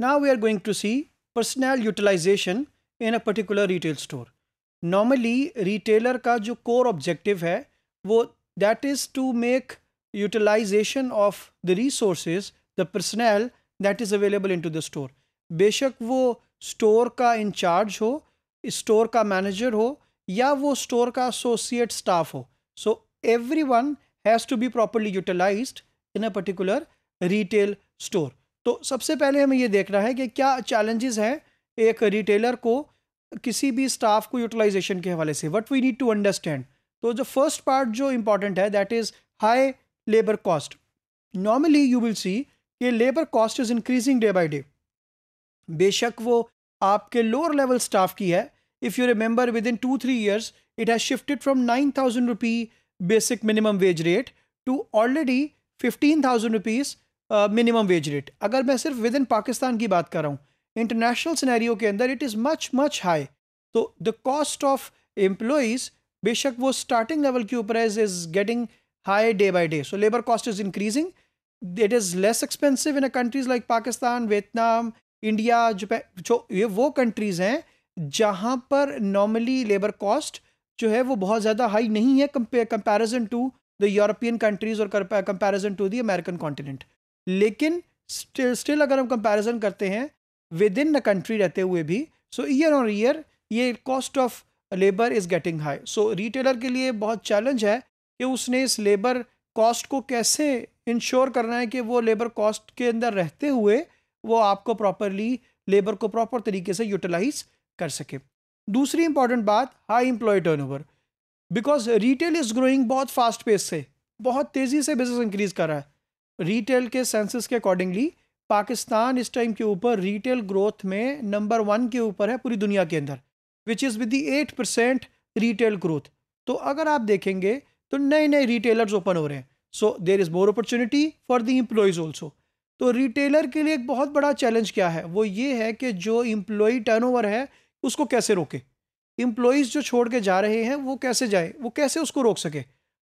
Now we are going to see personnel utilization in a particular retail store. Normally retailer ka jo core objective hai, वो that is to make utilization of the resources, the personnel that is available into the store. बेशक वो store का in charge हो store का manager हो या वो store का एसोसिएट स्टाफ हो so every one has to be properly utilise in a particular retail तो सबसे पहले हमें ये देखना है कि क्या चैलेंजेस हैं एक रिटेलर को किसी भी स्टाफ को यूटिलाइजेशन के हवाले से what we need to understand तो जो फर्स्ट पार्ट जो इम्पॉर्टेंट है that is high labour cost normally you will see कि labour cost is increasing day by day बेशक वो आपके लोअर लेवल स्टाफ की है if you remember within two three years it has shifted from nine thousand rupee basic minimum wage rate to already fifteen thousand rupees minimum wage rate अगर मैं सिर्फ with in Pakistan की बात कर रहा हूँ इंटरनेशनल सिनेरियो के अंदर it is much much high तो द कॉस्ट ऑफ एम्प्लॉयज़ बेशक वो स्टार्टिंग लेवल के ऊपर is is getting high day by day so labour cost is increasing it is less expensive in a countries like Pakistan Vietnam India जो ये वो countries हैं जहाँ पर नॉर्मली लेबर कॉस्ट जो है वो बहुत ज़्यादा हाई नहीं है comparison to the European countries और comparison to the American continent लेकिन स्टिल अगर हम कंपैरिजन करते हैं विद इन द कंट्री रहते हुए भी सो ईयर ऑन ईयर ये cost of labour is getting high so retailer के लिए बहुत चैलेंज है कि उसने इस लेबर कॉस्ट को कैसे इंश्योर करना है कि वो लेबर कॉस्ट के अंदर रहते हुए वो आपको प्रॉपरली लेबर को प्रॉपर तरीके से यूटिलाइज कर सके दूसरी इंपॉर्टेंट बात high employ turnover because retail is growing बहुत फास्ट पेस से बहुत तेज़ी से बिजनेस इंक्रीज़ कर रहा है रिटेल के सेंसस के अकॉर्डिंगली पाकिस्तान इस टाइम के ऊपर रिटेल ग्रोथ में नंबर वन के ऊपर है पूरी दुनिया के अंदर which is with eight percent retail growth तो अगर आप देखेंगे तो नए नए रिटेलर्स ओपन हो रहे हैं so there is more opportunity for the employees also तो रिटेलर के लिए एक बहुत बड़ा चैलेंज क्या है वो ये है कि जो टर्न ओवर है उसको कैसे रोके इम्प्लॉयज़ जो छोड़ के जा रहे हैं वो कैसे जाए वो कैसे उसको रोक सके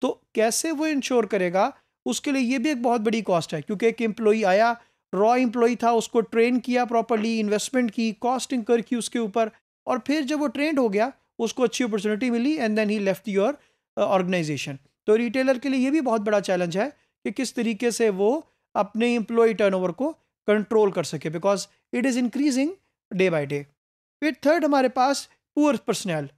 तो कैसे वो इंश्योर करेगा उसके लिए ये भी एक बहुत बड़ी कॉस्ट है क्योंकि एक एम्प्लॉई आया रॉ एम्प्लॉई था उसको ट्रेन किया प्रॉपरली इन्वेस्टमेंट की कॉस्ट इंकर की उसके ऊपर और फिर जब वो ट्रेंड हो गया उसको अच्छी अपॉर्चुनिटी मिली and then he left your organisation तो रिटेलर के लिए ये भी बहुत बड़ा चैलेंज है कि किस तरीके से वो अपने एम्प्लॉय टर्नओवर को कंट्रोल कर सके because it is increasing day by day फिर थर्ड हमारे पास पुअर पर्सनैल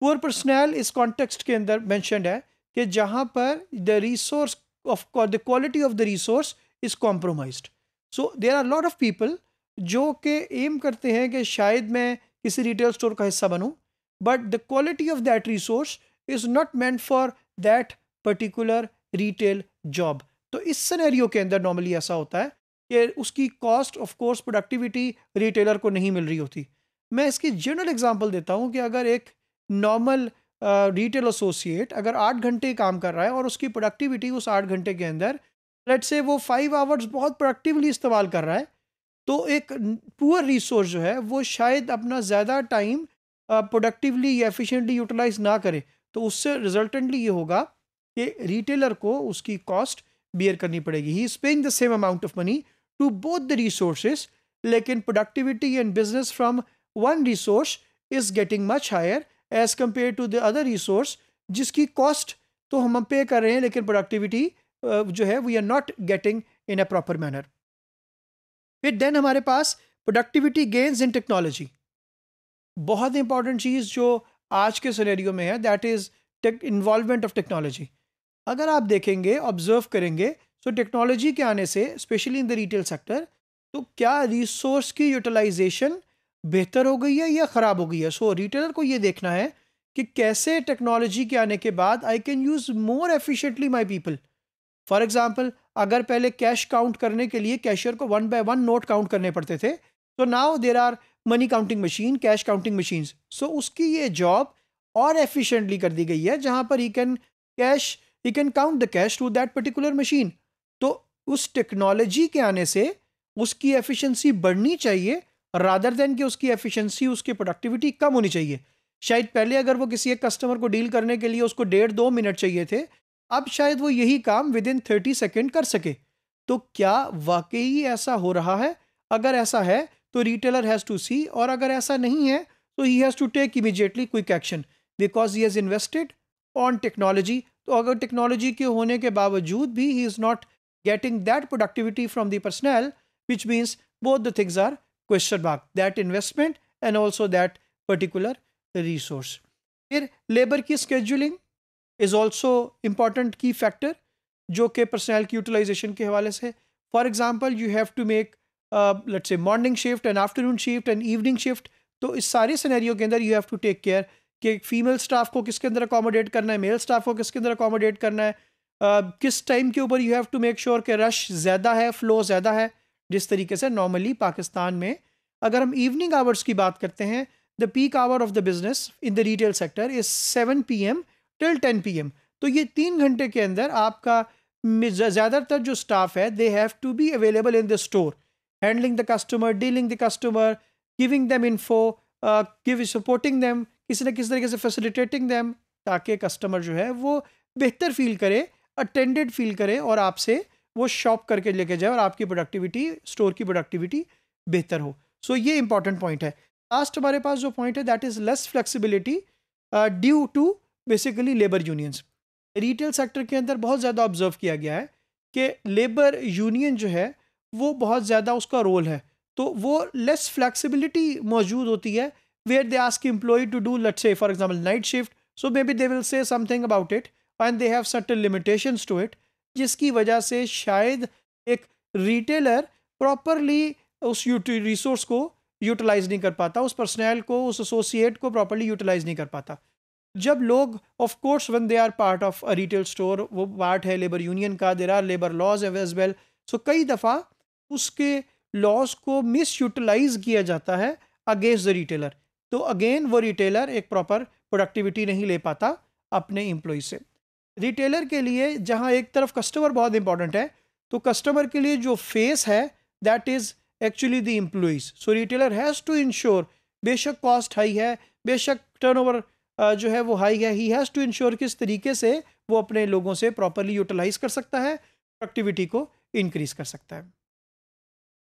पुअर पर्सनैल इस कॉन्टेक्स्ट के अंदर मैंशनड है कि जहाँ पर the resource of course the quality of the resource is compromised so there are a lot of people जो कि एम करते हैं कि शायद मैं किसी रिटेल स्टोर का हिस्सा बनूं but the quality of that resource is not meant for that particular retail job तो इस सिनेरियो के अंदर नॉर्मली ऐसा होता है कि उसकी cost of course productivity retailer को नहीं मिल रही होती मैं इसकी जनरल एग्जांपल देता हूँ कि अगर एक नॉर्मल रिटेल एसोसिएट अगर आठ घंटे काम कर रहा है और उसकी प्रोडक्टिविटी उस आठ घंटे के अंदर लेट से वो फाइव आवर्स बहुत प्रोडक्टिवली इस्तेमाल कर रहा है तो एक पुअर रिसोर्स जो है वो शायद अपना ज़्यादा टाइम प्रोडक्टिवली या एफिशेंटली यूटिलाइज ना करे तो उससे रिजल्टेंटली ये होगा कि रिटेलर को उसकी कॉस्ट बियर करनी पड़ेगी he is paying the same amount of money to both the resources लेकिन productivity and business from one resource is getting much higher as compare to the other resource जिसकी cost तो हम पे कर रहे हैं लेकिन प्रोडक्टिविटी uh, जो है we are not getting in a proper manner फिर देन हमारे पास प्रोडक्टिविटी गेंस इन टेक्नोलॉजी बहुत इंपॉर्टेंट चीज़ जो आज के सिनेरियो में है that is tech involvement of technology अगर आप देखेंगे ऑब्जर्व करेंगे तो टेक्नोलॉजी के आने से specially in the retail sector तो क्या रिसोर्स की यूटिलाइजेशन बेहतर हो गई है या ख़राब हो गई है सो so, रिटेलर को ये देखना है कि कैसे टेक्नोलॉजी के आने के बाद I can use more efficiently my people for example अगर पहले कैश काउंट करने के लिए कैशियर को one by one note count करने पड़ते थे तो now there are money counting machine cash counting machines so उसकी ये जॉब और एफिशिएंटली कर दी गई है जहाँ पर he can cash he can count the cash to that particular machine तो उस टेक्नोलॉजी के आने से उसकी एफिशिएंसी बढ़नी चाहिए रादर देन कि उसकी एफिशिएंसी उसकी प्रोडक्टिविटी कम होनी चाहिए शायद पहले अगर वो किसी एक कस्टमर को डील करने के लिए उसको डेढ़ दो मिनट चाहिए थे अब शायद वो यही काम विद इन थर्टी सेकेंड कर सके तो क्या वाकई ऐसा हो रहा है अगर ऐसा है तो रिटेलर हैज़ टू सी और अगर ऐसा नहीं है तो he has to take immediately quick action because he has invested on technology तो अगर टेक्नोलॉजी के होने के बावजूद भी he is not getting that productivity from the personal which means both the things are question mark that investment and also that particular resource फिर labour की scheduling is also important की फैक्टर जो कि पर्सनल की utilisation के हवाले से for example you have to make let's say morning shift and afternoon shift and evening shift तो इस सारे सिनेरियो के अंदर you have to take care कि फीमेल स्टाफ को किसके अंदर अकोमोडेट करना है मेल स्टाफ को किसके अंदर अकोमोडेट करना है uh, किस टाइम के ऊपर you have to make sure कि रश ज़्यादा है फ्लो ज़्यादा है जिस तरीके से नॉर्मली पाकिस्तान में अगर हम इवनिंग आवर्स की बात करते हैं the peak hour of the business in the retail sector is seven P M till ten P M तो ये तीन घंटे के अंदर आपका ज़्यादातर जो स्टाफ है they have to be available in the store handling the customer dealing the customer giving them info give supporting them किसी न किसी तरीके से फैसिलिटेटिंग दैम ताकि कस्टमर जो है वो बेहतर फील करे अटेंडेड फील करे और आपसे वो शॉप करके लेके जाए और आपकी प्रोडक्टिविटी स्टोर की प्रोडक्टिविटी बेहतर हो सो so, ये इंपॉर्टेंट पॉइंट है लास्ट हमारे पास जो पॉइंट है that is less flexibility due to basically labour unions retail sector के अंदर बहुत ज़्यादा ऑब्जर्व किया गया है कि लेबर यूनियन जो है वो बहुत ज़्यादा उसका रोल है तो वो लेस फ्लैक्सीबिलिटी मौजूद होती है where they ask employ to do let say for example night shift so may be they will say something about it and they have certain limitations to it जिसकी वजह से शायद एक रिटेलर प्रॉपरली उस resource को utilise नहीं कर पाता उस पर्सनल को उस एसोसिएट को प्रॉपरली यूटिलाइज नहीं कर पाता जब लोग of course one they are part of a retail store वो पार्ट है लेबर यूनियन का there are labour laws as well so कई दफ़ा उसके लॉज को मिस यूटिलाइज किया जाता है अगेंस्ट द रिटेलर तो अगेन वो रिटेलर एक प्रॉपर प्रोडक्टिविटी नहीं ले पाता अपने एम्प्लॉय से रिटेलर के लिए जहाँ एक तरफ कस्टमर बहुत इंपॉर्टेंट है तो कस्टमर के लिए जो फेस है that is actually the employees so retailer has to ensure बेशक कॉस्ट हाई है बेशक टर्नओवर जो है वो हाई है ही हैज़ टू इंश्योर किस तरीके से वो अपने लोगों से प्रॉपरली यूटिलाइज कर सकता है प्रोडक्टिविटी को इंक्रीज़ कर सकता है